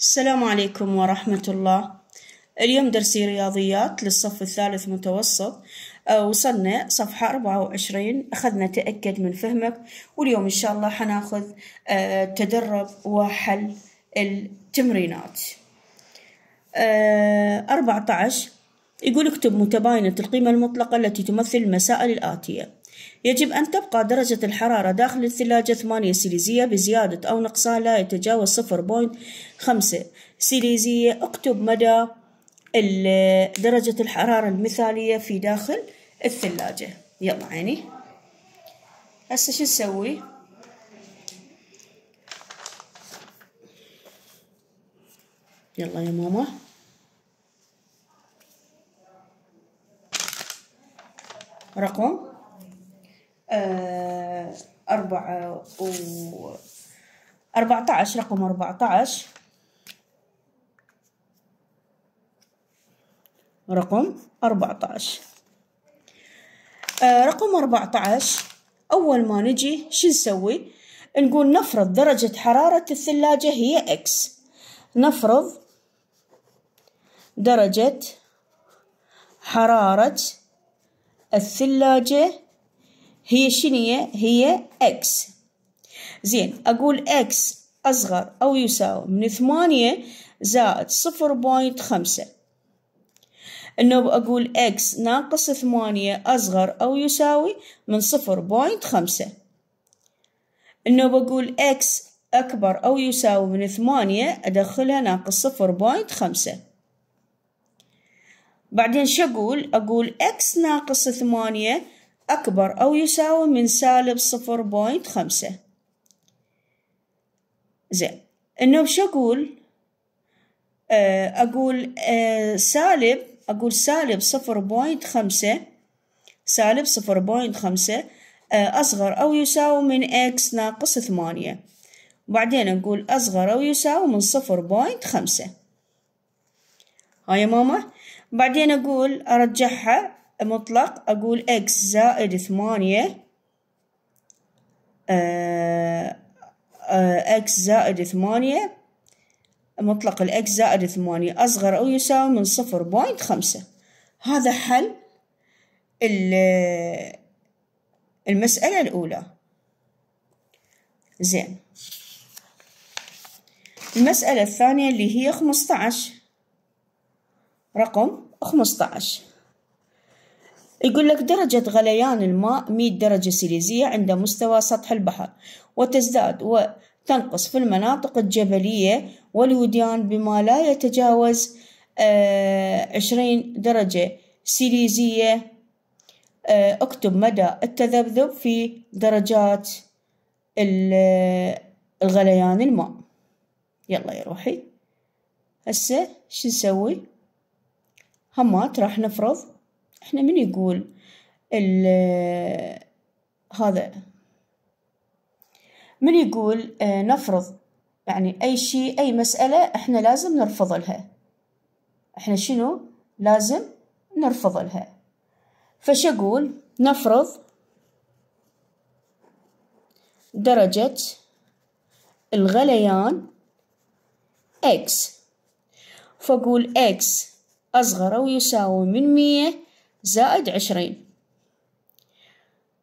السلام عليكم ورحمة الله اليوم درسي رياضيات للصف الثالث متوسط أه، وصلنا صفحة أربعة وعشرين أخذنا تأكد من فهمك واليوم إن شاء الله حناخذ أه، تدرب وحل التمرينات 14 أه، يقول اكتب متباينة القيمة المطلقة التي تمثل المسائل الآتية يجب أن تبقى درجة الحرارة داخل الثلاجة 8 سيليزية بزيادة أو نقصان لا يتجاوز 0.5 سيليزية اكتب مدى درجة الحرارة المثالية في داخل الثلاجة يلا عيني هسه شو نسوي يلا يا ماما رقم آه، أربعة و أربعة عشر رقم أربعة عشر رقم أربعة آه، عشر رقم أربعة عشر أول ما نجي شو نسوي نقول نفرض درجة حرارة الثلاجة هي إكس نفرض درجة حرارة الثلاجة هي شنية هي اكس زين أقول اكس أصغر أو يساوي من ثمانية زائد صفر بوينت خمسة إنه أقول اكس ناقص ثمانية أصغر أو يساوي من صفر بوينت خمسة إنه بقول اكس أكبر أو يساوي من ثمانية أدخلها ناقص صفر بوينت خمسة بعدين شو أقول؟ أقول اكس ناقص ثمانية أكبر أو يساوي من سالب صفر بوينت خمسة زين إنه وش أقول آه، أقول آه، سالب أقول سالب صفر بوينت خمسة سالب صفر بوينت خمسة آه، أصغر أو يساوي من إكس ناقص ثمانية وبعدين نقول أصغر أو يساوي من صفر بوينت خمسة هاي يا ماما بعدين أقول أرجعها مطلق أقول x زائد ثمانية آه، آه، x زائد ثمانية مطلق الإكس زائد ثمانية أصغر أو يساوي من صفر بوينت خمسة هذا حل المسألة الأولى زين المسألة الثانية اللي هي خمسة عشر رقم خمسة عشر يقول لك درجة غليان الماء 100 درجة سيليزية عند مستوى سطح البحر وتزداد وتنقص في المناطق الجبلية والوديان بما لا يتجاوز 20 آه، درجة سيليزية آه، اكتب مدى التذبذب في درجات آه، الغليان الماء يلا يا روحي هسه شو نسوي همات راح نفرض احنا من يقول هذا من يقول آه، نفرض يعني أي شيء أي مسألة إحنا لازم نرفض لها إحنا شنو لازم نرفض لها فش أقول نفرض درجة الغليان X فأقول X أصغر أو يساوي من مية زائد عشرين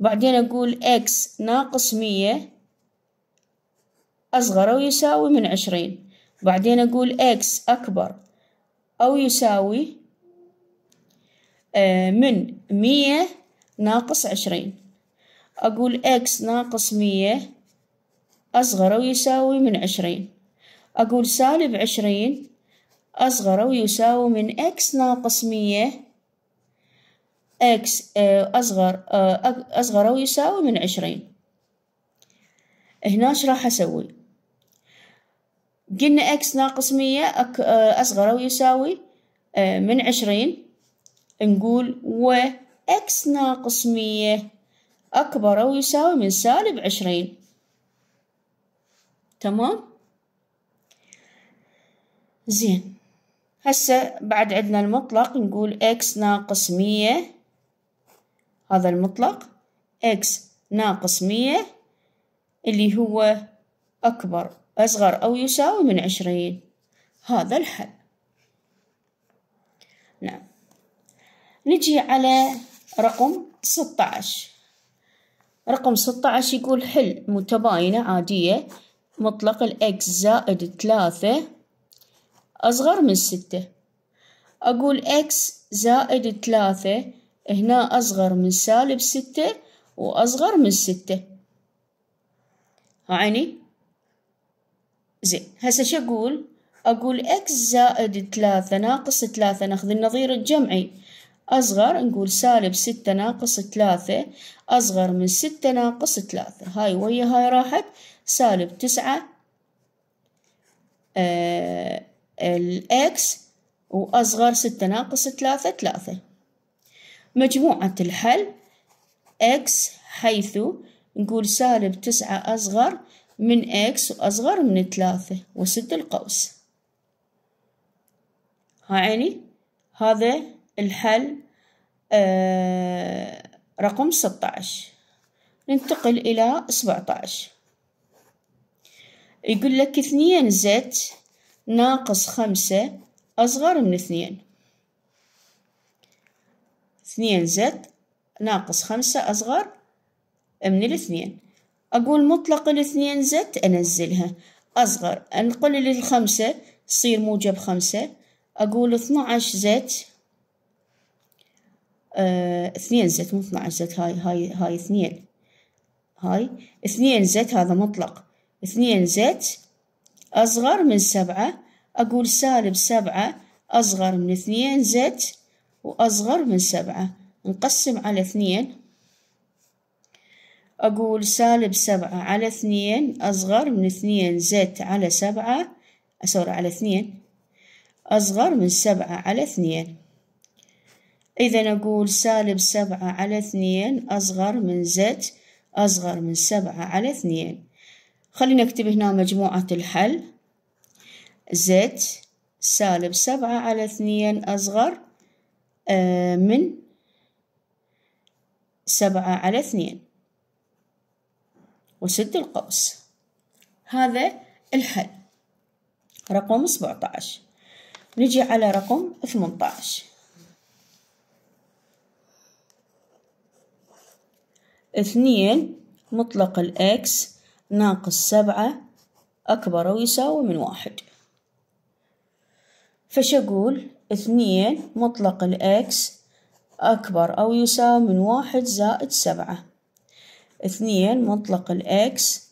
بعدين أقول إكس ناقص مية أصغر أو يساوي من عشرين بعدين أقول إكس أكبر أو يساوي آه، من مية ناقص عشرين أقول إكس ناقص مية أصغر أو يساوي من عشرين أقول سالب عشرين أصغر أو يساوي من إكس ناقص مية إكس آه، أصغر آه، أصغر أو يساوي من عشرين هنا إيش راح أسوي قلنا إكس ناقص مية آه، أصغر أو يساوي من عشرين نقول و إكس ناقص مية أكبر أو يساوي من سالب عشرين تمام زين هسه بعد عندنا المطلق نقول إكس ناقص مية هذا المطلق x ناقص مية اللي هو أكبر أصغر أو يساوي من عشرين هذا الحل نعم نجي على رقم ستة عشر رقم ستة عشر يقول حل متباينة عادية مطلق الإكس زائد ثلاثة أصغر من ستة أقول إكس زائد ثلاثة هنا أصغر من سالب ستة وأصغر من ستة هاني زين هسه شو أقول أقول إكس زائد ثلاثة ناقص ثلاثة ناخذ النظير الجمعي أصغر نقول سالب ستة ناقص ثلاثة أصغر من ستة ناقص ثلاثة هاي ويا هاي راحت سالب تسعة آه، الإكس وأصغر ستة ناقص ثلاثة ثلاثة مجموعة الحل إكس حيث نقول سالب تسعة أصغر من إكس وأصغر من ثلاثة وسد القوس ها عيني هذا الحل آه رقم ستة عشر ننتقل إلى سبعة عشر يقول لك اثنين زت ناقص خمسة أصغر من اثنين اثنين زد ناقص خمسة أصغر من الاثنين أقول مطلق الاثنين زد أنزلها أصغر أنقل للخمسة تصير موجب خمسة أقول عشر زد آه، اثنين زد مو اثنى عشر زد هاي هاي هاي اثنين هاي اثنين زد هذا مطلق اثنين زد أصغر من سبعة أقول سالب سبعة أصغر من اثنين زد وأصغر من سبعة نقسم على اثنين أقول سالب سبعة على اثنين أصغر من اثنين زت على سبعة سوري على اثنين أصغر من سبعة على اثنين إذا أقول سالب سبعة على اثنين أصغر من زت أصغر من سبعة على اثنين خلينا نكتب هنا مجموعة الحل زت سالب سبعة على اثنين أصغر آه، من سبعة على اثنين وسد القوس هذا الحل رقم سبعة عشر نجي على رقم ثمانية عشر اثنين مطلق الإكس ناقص سبعة أكبر أو يساوي من واحد فش أقول اثنين مطلق الإكس أكبر أو يساوي من واحد زائد سبعة اثنين مطلق الإكس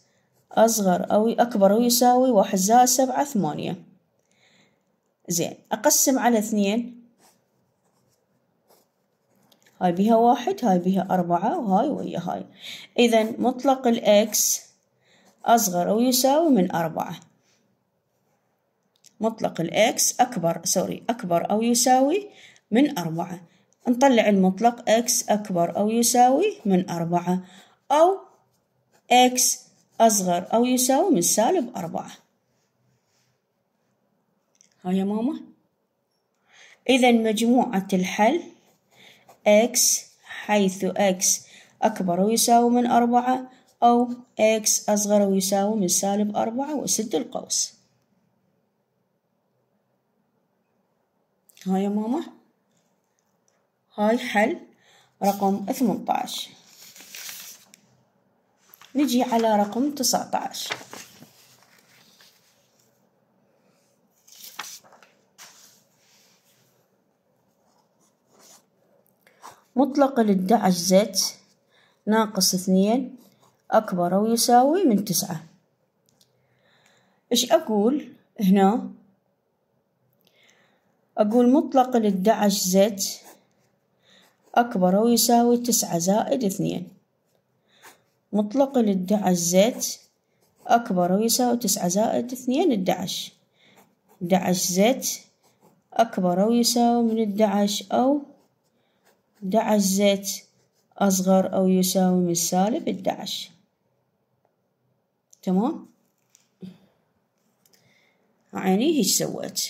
أصغر أو أكبر أو يساوي واحد زائد سبعة ثمانية زين أقسم على اثنين هاي بيها واحد هاي بيها أربعة وهاي ويا هاي إذا مطلق الإكس أصغر أو يساوي من أربعة مطلق الإكس أكبر سوري أكبر أو يساوي من أربعة نطلع المطلق إكس أكبر أو يساوي من أربعة أو إكس أصغر أو يساوي من سالب أربعة ها يا ماما إذا مجموعة الحل إكس حيث إكس أكبر او يساوي من أربعة أو إكس أصغر او يساوي من سالب أربعة وسد القوس ها يا ماما هاي حل رقم 18 نجي على رقم 19 مطلق الادعش زيت ناقص اثنين أكبر أو يساوي من تسعة إيش أقول هنا أقول مطلق للدعش زد أكبر أو يساوي تسعة زائد اثنين مطلق للدعش زد أكبر أو يساوي تسعة زائد اثنين الدعش دعش زد أكبر أو يساوي من الدعش أو دعش زد أصغر أو يساوي من سالب الدعش تمام يعني هيش سويت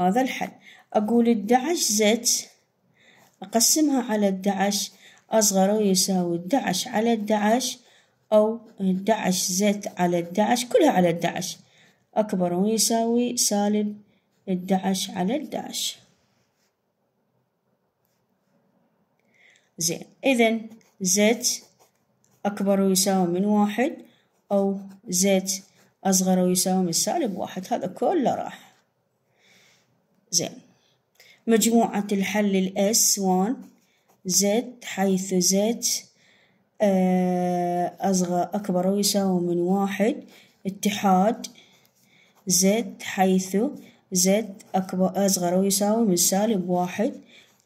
هذا الحل أقول الدعش زت أقسمها على الدعش أصغر ويساوي يساوي الدعش على الدعش أو الدعش زت على الدعش كلها على الدعش أكبر ويساوي سالب الدعش على الدعش زين إذن زت أكبر ويساوي من واحد أو زيت أصغر ويساوي من سالب واحد هذا كله راح زين مجموعة الحل الإس وان زد حيث زد آه، أصغر أكبر أو يساوي من واحد اتحاد زد حيث زد أكبر أصغر أو يساوي من سالب واحد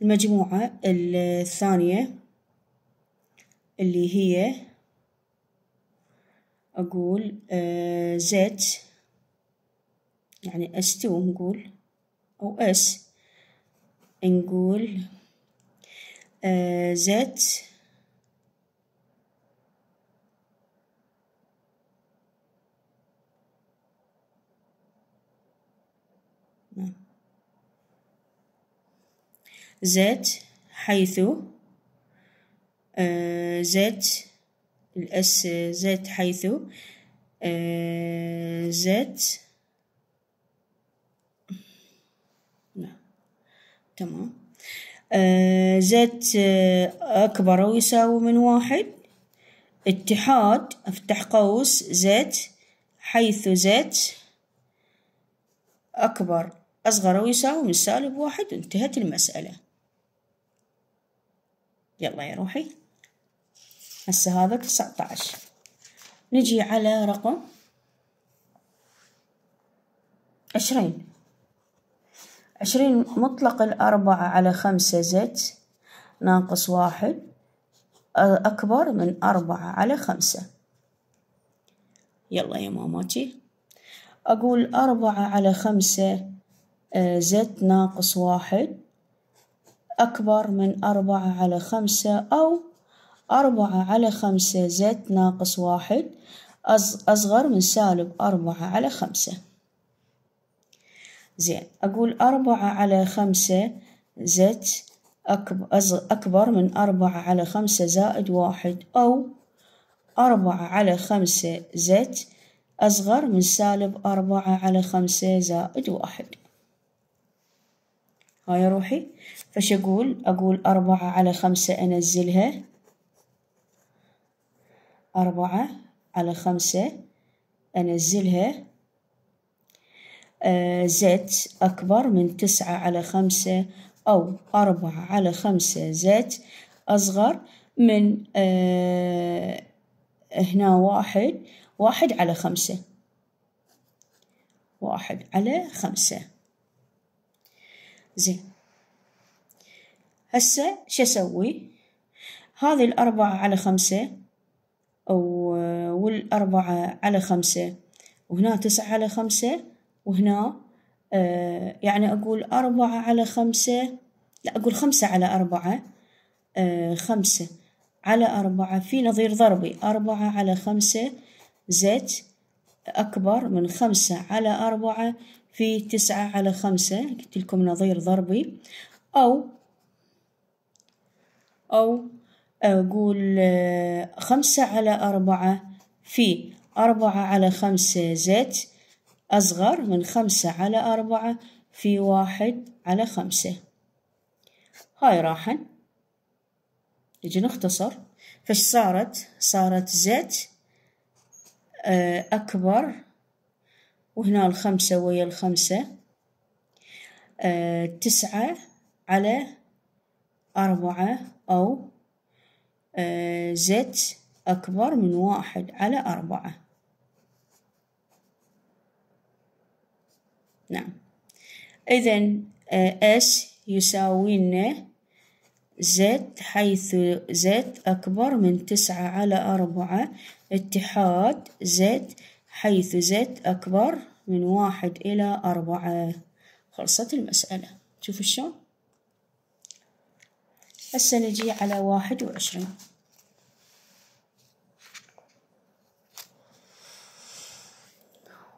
المجموعة الثانية اللي هي أقول زد آه، يعني أستو نقول أو اس نقول ذات ذات حيث ذات الأس ذات حيث ذات eh, تمام آه زيت آه أكبر أو يساوي من واحد اتحاد افتح قوس زيت حيث زيت أكبر أصغر أو يساوي من سالب واحد وانتهت المسألة يلا يا روحي هسه هذا تسعة عشر نجي على رقم عشرين عشرين مطلق الأربعة على خمسة زد ناقص واحد أكبر من أربعة على خمسة يلا يا ماماتي أقول أربعة على خمسة زد ناقص واحد أكبر من أربعة على خمسة أو أربعة على خمسة زد ناقص واحد أصغر من سالب أربعة على خمسة زين أقول أربعة على خمسة زت أكبر من أربعة على خمسة زائد واحد أو أربعة على خمسة زت أصغر من سالب أربعة على خمسة زائد واحد هاي روحي فش أقول أقول أربعة على خمسة أنزلها أربعة على خمسة أنزلها آه، زيت أكبر من تسعة على خمسة أو أربعة على خمسة زيت أصغر من آه، هنا واحد واحد على خمسة واحد على خمسة زين هسه شو أسوي هذه الأربعة على خمسة آه، والأربعة على خمسة وهنا تسعة على خمسة وهنا آه، يعني أقول أربعة على خمسة لا أقول خمسة على أربعة آه، خمسة على أربعة في نظير ضربي أربعة على خمسة زت أكبر من خمسة على أربعة في تسعة على خمسة قلت لكم نظير ضربي أو أو أقول آه، خمسة على أربعة في أربعة على خمسة زد أصغر من خمسة على أربعة في واحد على خمسة هاي راحن نجي نختصر فش صارت صارت زد آه، أكبر وهنا الخمسة ويا الخمسة آه، تسعة على أربعة أو زد آه، أكبر من واحد على أربعة نعم إذا اس آه، يساوينا زد حيث زد أكبر من تسعة على أربعة اتحاد زد حيث زد أكبر من واحد إلى أربعة خلصت المسألة شوفوا شلون هسه نجي على واحد وعشرين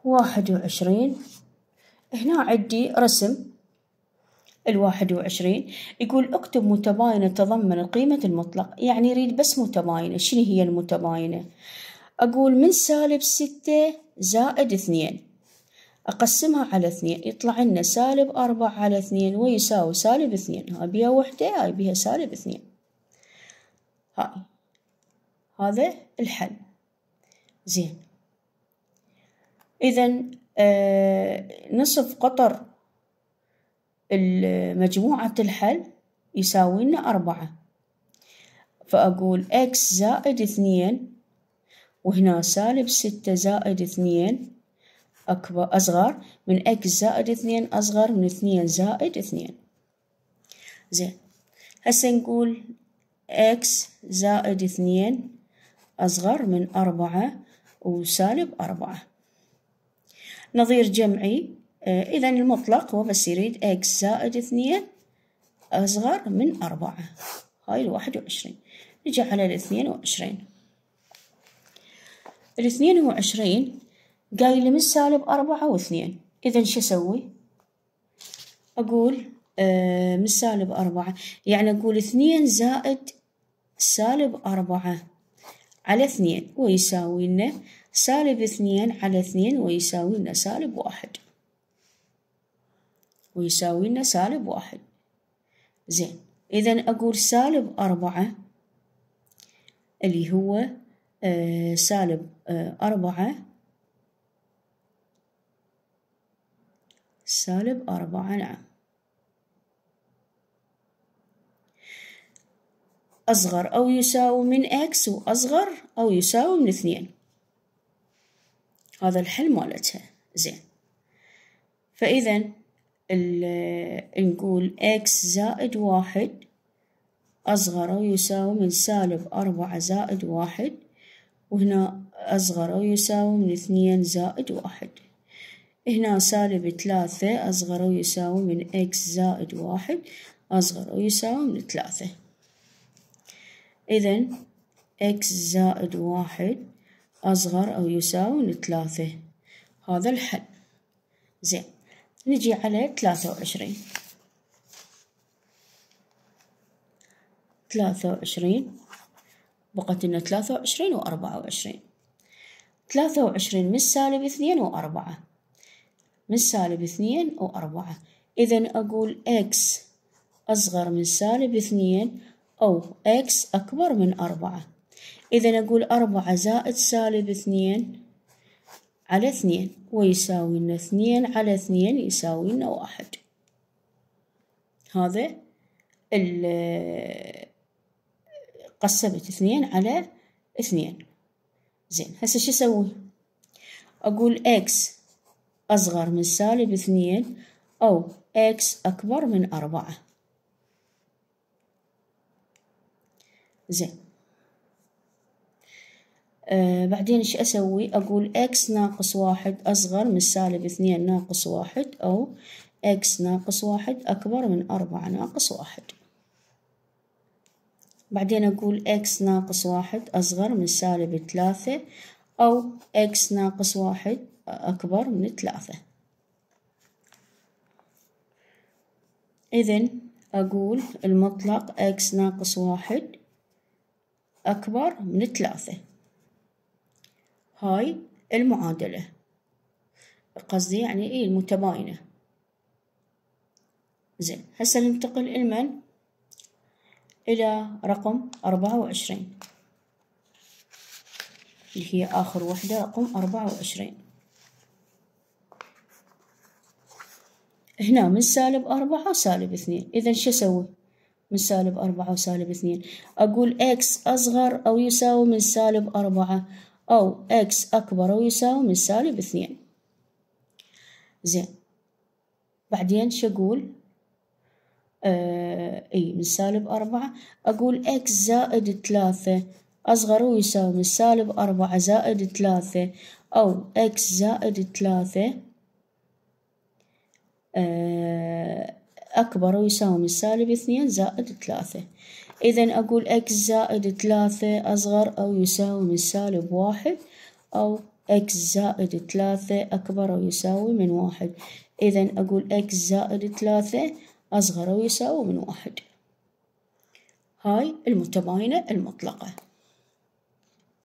واحد وعشرين هنا عندي رسم الواحد وعشرين يقول اكتب متباينة تضمن القيمة المطلق يعني يريد بس متباينة شنو هي المتباينة أقول من سالب ستة زائد اثنين أقسمها على اثنين يطلع لنا سالب أربعة على اثنين ويساوي سالب اثنين هاي بيها وحدة هاي بيها سالب اثنين هاي هذا الحل زين إذا آه، نصف قطر مجموعة الحل يساوي لنا أربعة فأقول إكس زائد اثنين وهنا سالب ستة زائد اثنين أكبر أصغر من إكس زائد اثنين أصغر من اثنين زائد اثنين زين هسه نقول إكس زائد اثنين أصغر من أربعة وسالب أربعة نظير جمعي آه، إذا المطلق هو بس يريد إكس زائد اثنين أصغر آه، من أربعة هاي الواحد وعشرين نجي على الاثنين وعشرين الاثنين وعشرين قايل من سالب أربعة واثنين إذا شو أسوي؟ أقول آه من سالب أربعة يعني أقول اثنين زائد سالب أربعة على اثنين ويساوي لنا سالب اثنين على اثنين ويساوي لنا سالب واحد ويساوي لنا سالب واحد زين إذا أقول سالب أربعة اللي هو آه سالب آه أربعة سالب أربعة نعم أصغر أو يساوي من إكس وأصغر أو يساوي من اثنين هذا الحل مالتها زين فإذا نقول x زائد واحد أصغر يساوي من سالب أربعة زائد واحد وهنا أصغر يساوي من اثنين زائد واحد هنا سالب ثلاثة أصغر يساوي من x زائد واحد أصغر يساوي من ثلاثة إذا x زائد واحد أصغر أو يساوي لثلاثة هذا الحل زين نجي على ثلاثة وعشرين ثلاثة وعشرين بقت لنا ثلاثة وعشرين وأربعة وعشرين ثلاثة وعشرين من سالب اثنين وأربعة من سالب اثنين وأربعة إذا أقول إكس أصغر من سالب اثنين أو إكس أكبر من أربعة إذا أقول أربعة زائد سالب اثنين على اثنين ويساوي لنا اثنين على اثنين يساوي لنا واحد هذا ال قسمت اثنين على اثنين زين هسه شو اسوي اقول اكس اصغر من سالب اثنين او اكس اكبر من اربعة زين آه بعدين إيش أسوي أقول إكس ناقص واحد أصغر من سالب اثنين ناقص واحد أو إكس ناقص واحد أكبر من أربعة ناقص واحد بعدين أقول إكس ناقص واحد أصغر من سالب ثلاثة أو إكس ناقص واحد أكبر من ثلاثة إذن أقول المطلق إكس ناقص واحد أكبر من ثلاثة هاي المعادلة قصدي يعني إيه المتباينة زين هسه ننتقل لمن إلى رقم أربعة وعشرين اللي هي آخر وحدة رقم أربعة وعشرين هنا من سالب أربعة وسالب اثنين إذا شو أسوي من سالب أربعة وسالب اثنين أقول إكس أصغر أو يساوي من سالب أربعة أو إكس أكبر أو يساوي من سالب اثنين زين بعدين شو أقول آه إي من سالب أربعة أقول إكس زائد ثلاثة أصغر أو يساوي من سالب أربعة زائد ثلاثة أو إكس زائد ثلاثة آه، أكبر ويساوي من سالب اثنين زائد ثلاثة إذا أقول إكس زائد ثلاثة أصغر أو يساوي من سالب واحد أو إكس زائد ثلاثة أكبر أو يساوي من واحد إذا أقول إكس زائد ثلاثة أصغر أو يساوي من واحد هاي المتباينة المطلقة